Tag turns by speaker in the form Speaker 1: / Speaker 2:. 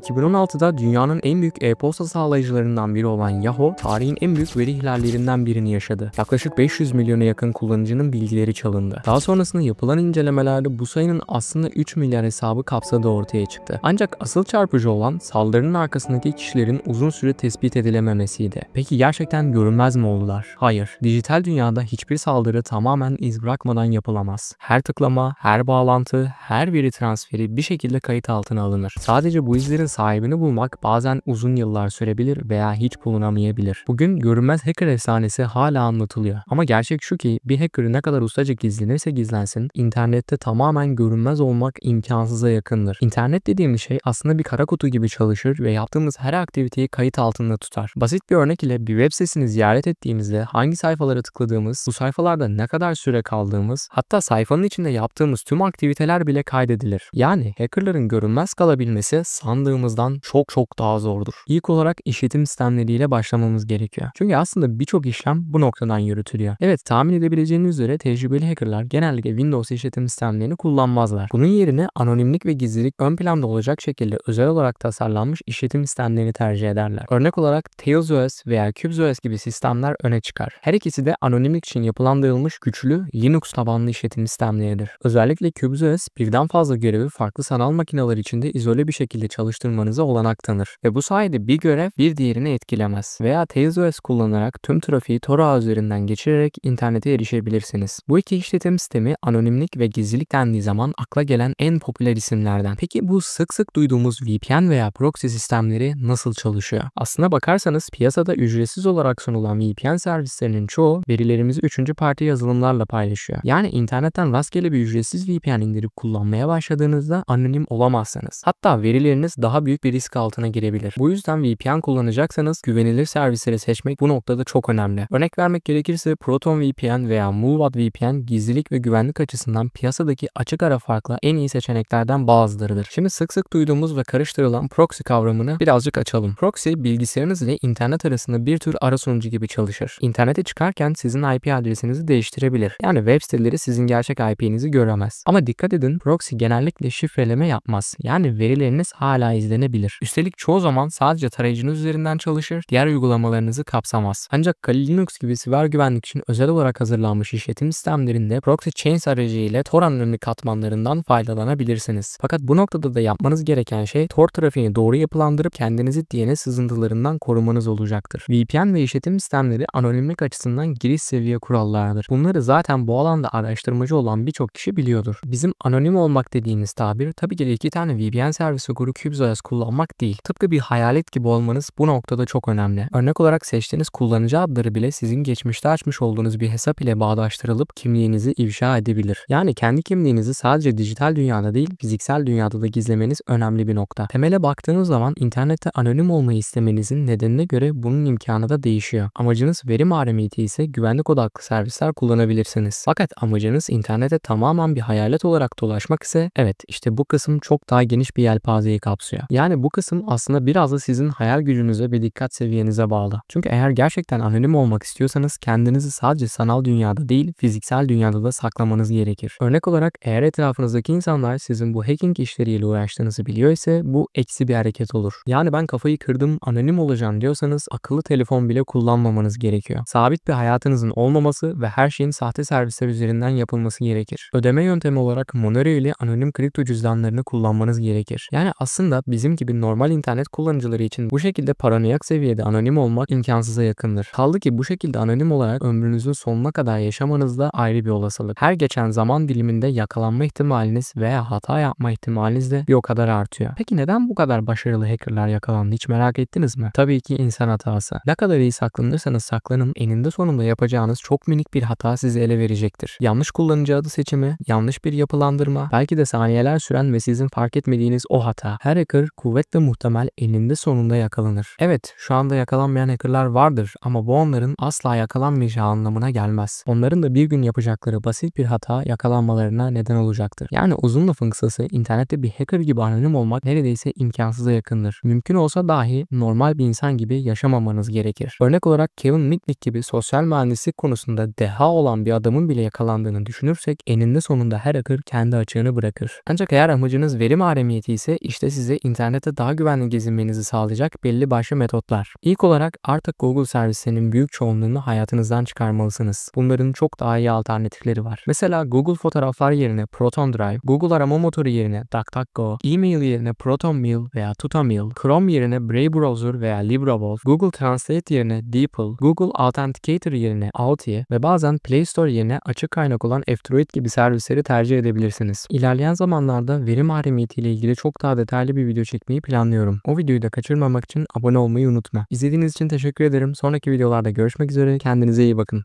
Speaker 1: 2016'da dünyanın en büyük e-posta sağlayıcılarından biri olan Yahoo, tarihin en büyük veri ihlallerinden birini yaşadı. Yaklaşık 500 milyona yakın kullanıcının bilgileri çalındı. Daha sonrasında yapılan incelemelerde bu sayının aslında 3 milyar hesabı kapsadığı ortaya çıktı. Ancak asıl çarpıcı olan saldırının arkasındaki kişilerin uzun süre tespit edilememesiydi. Peki gerçekten görünmez mi oldular? Hayır. Dijital dünyada hiçbir saldırı tamamen iz bırakmadan yapılamaz. Her tıklama, her bağlantı, her veri transferi bir şekilde kayıt altına alınır. Sadece bu izlerin Hikayelerin sahibini bulmak bazen uzun yıllar sürebilir veya hiç bulunamayabilir. Bugün görünmez hacker efsanesi hala anlatılıyor. Ama gerçek şu ki bir hacker ne kadar ustaca gizlenirse gizlensin internette tamamen görünmez olmak imkansıza yakındır. İnternet dediğimiz şey aslında bir kara kutu gibi çalışır ve yaptığımız her aktiviteyi kayıt altında tutar. Basit bir örnek ile bir web sitesini ziyaret ettiğimizde hangi sayfalara tıkladığımız, bu sayfalarda ne kadar süre kaldığımız, hatta sayfanın içinde yaptığımız tüm aktiviteler bile kaydedilir. Yani hackerların görünmez kalabilmesi sandığımız sandığımızdan çok çok daha zordur. İlk olarak işletim sistemleriyle başlamamız gerekiyor. Çünkü aslında birçok işlem bu noktadan yürütülüyor. Evet tahmin edebileceğiniz üzere tecrübeli hackerlar genellikle Windows işletim sistemlerini kullanmazlar. Bunun yerine anonimlik ve gizlilik ön planda olacak şekilde özel olarak tasarlanmış işletim sistemlerini tercih ederler. Örnek olarak TailsOS veya CubesOS gibi sistemler öne çıkar. Her ikisi de anonimlik için yapılandırılmış güçlü Linux tabanlı işletim sistemleridir. Özellikle CubesOS birden fazla görevi farklı sanal makineler içinde izole bir şekilde çalıştırmaktadır oluşturmanıza olanak tanır ve bu sayede bir görev bir diğerini etkilemez. Veya TailsOS kullanarak tüm trafiği tor Tora üzerinden geçirerek internete erişebilirsiniz. Bu iki işletim sistemi anonimlik ve gizlilik dendiği zaman akla gelen en popüler isimlerden. Peki bu sık sık duyduğumuz VPN veya proxy sistemleri nasıl çalışıyor? Aslına bakarsanız piyasada ücretsiz olarak sunulan VPN servislerinin çoğu verilerimizi üçüncü parti yazılımlarla paylaşıyor. Yani internetten rastgele bir ücretsiz VPN indirip kullanmaya başladığınızda anonim olamazsınız. Hatta verileriniz daha daha büyük bir risk altına girebilir. Bu yüzden VPN kullanacaksanız güvenilir servisleri seçmek bu noktada çok önemli. Örnek vermek gerekirse Proton VPN veya Mulvad VPN gizlilik ve güvenlik açısından piyasadaki açık ara farkla en iyi seçeneklerden bazılarıdır. Şimdi sık sık duyduğumuz ve karıştırılan proxy kavramını birazcık açalım. Proxy bilgisayarınız ile internet arasında bir tür ara sunucu gibi çalışır. İnternete çıkarken sizin IP adresinizi değiştirebilir. Yani web siteleri sizin gerçek IP'nizi göremez. Ama dikkat edin proxy genellikle şifreleme yapmaz. Yani verileriniz hala izin izlenebilir. Üstelik çoğu zaman sadece tarayıcınız üzerinden çalışır, diğer uygulamalarınızı kapsamaz. Ancak Kali Linux gibi siber güvenlik için özel olarak hazırlanmış işletim sistemlerinde Proxy Chains aracıyla Tor anonimli katmanlarından faydalanabilirsiniz. Fakat bu noktada da yapmanız gereken şey Tor trafiğini doğru yapılandırıp kendinizi DNS sızıntılarından korumanız olacaktır. VPN ve işletim sistemleri anonimlik açısından giriş seviye kurallardır. Bunları zaten bu alanda araştırmacı olan birçok kişi biliyordur. Bizim anonim olmak dediğimiz tabir tabii ki de iki tane VPN servisi grubu Cubes OS kullanmak değil. Tıpkı bir hayalet gibi olmanız bu noktada çok önemli. Örnek olarak seçtiğiniz kullanıcı adları bile sizin geçmişte açmış olduğunuz bir hesap ile bağdaştırılıp kimliğinizi ifşa edebilir. Yani kendi kimliğinizi sadece dijital dünyada değil fiziksel dünyada da gizlemeniz önemli bir nokta. Temele baktığınız zaman internette anonim olmayı istemenizin nedenine göre bunun imkanı da değişiyor. Amacınız veri mahremiyeti ise güvenlik odaklı servisler kullanabilirsiniz. Fakat amacınız internete tamamen bir hayalet olarak dolaşmak ise evet işte bu kısım çok daha geniş bir yelpazeyi kapsıyor karşıya. Yani bu kısım aslında biraz da sizin hayal gücünüze ve dikkat seviyenize bağlı. Çünkü eğer gerçekten anonim olmak istiyorsanız kendinizi sadece sanal dünyada değil fiziksel dünyada da saklamanız gerekir. Örnek olarak eğer etrafınızdaki insanlar sizin bu hacking işleriyle uğraştığınızı biliyorsa bu eksi bir hareket olur. Yani ben kafayı kırdım anonim olacağım diyorsanız akıllı telefon bile kullanmamanız gerekiyor. Sabit bir hayatınızın olmaması ve her şeyin sahte servisler üzerinden yapılması gerekir. Ödeme yöntemi olarak Monero ile anonim kripto cüzdanlarını kullanmanız gerekir. Yani aslında fakat bizim gibi normal internet kullanıcıları için bu şekilde paranoyak seviyede anonim olmak imkansıza yakındır. Kaldı ki bu şekilde anonim olarak ömrünüzün sonuna kadar yaşamanız da ayrı bir olasılık. Her geçen zaman diliminde yakalanma ihtimaliniz veya hata yapma ihtimaliniz de bir o kadar artıyor. Peki neden bu kadar başarılı hackerlar yakalandı hiç merak ettiniz mi? Tabii ki insan hatası. Ne kadar iyi saklanırsanız saklanın eninde sonunda yapacağınız çok minik bir hata sizi ele verecektir. Yanlış kullanıcı adı seçimi, yanlış bir yapılandırma, belki de saniyeler süren ve sizin fark etmediğiniz o hata. Her hacker hacker kuvvetle muhtemel eninde sonunda yakalanır. Evet şu anda yakalanmayan hackerlar vardır ama bu onların asla yakalanmayacağı anlamına gelmez. Onların da bir gün yapacakları basit bir hata yakalanmalarına neden olacaktır. Yani uzun lafın kısası internette bir hacker gibi anonim olmak neredeyse imkansıza yakındır. Mümkün olsa dahi normal bir insan gibi yaşamamanız gerekir. Örnek olarak Kevin Mitnick gibi sosyal mühendislik konusunda deha olan bir adamın bile yakalandığını düşünürsek eninde sonunda her hacker kendi açığını bırakır. Ancak eğer amacınız verim haremiyeti ise işte size internette daha güvenli gezinmenizi sağlayacak belli başlı metotlar. İlk olarak artık Google servislerinin büyük çoğunluğunu hayatınızdan çıkarmalısınız. Bunların çok daha iyi alternatifleri var. Mesela Google fotoğraflar yerine Proton Drive, Google arama motoru yerine DuckDuckGo, e-mail yerine ProtonMail veya Tutamail, Chrome yerine Brave Browser veya LibreWolf, Google Translate yerine DeepL, Google Authenticator yerine Authy ve bazen Play Store yerine açık kaynak olan F-Droid gibi servisleri tercih edebilirsiniz. İlerleyen zamanlarda veri mahremiyeti ile ilgili çok daha detaylı bir video video çekmeyi planlıyorum. O videoyu da kaçırmamak için abone olmayı unutma. İzlediğiniz için teşekkür ederim. Sonraki videolarda görüşmek üzere. Kendinize iyi bakın.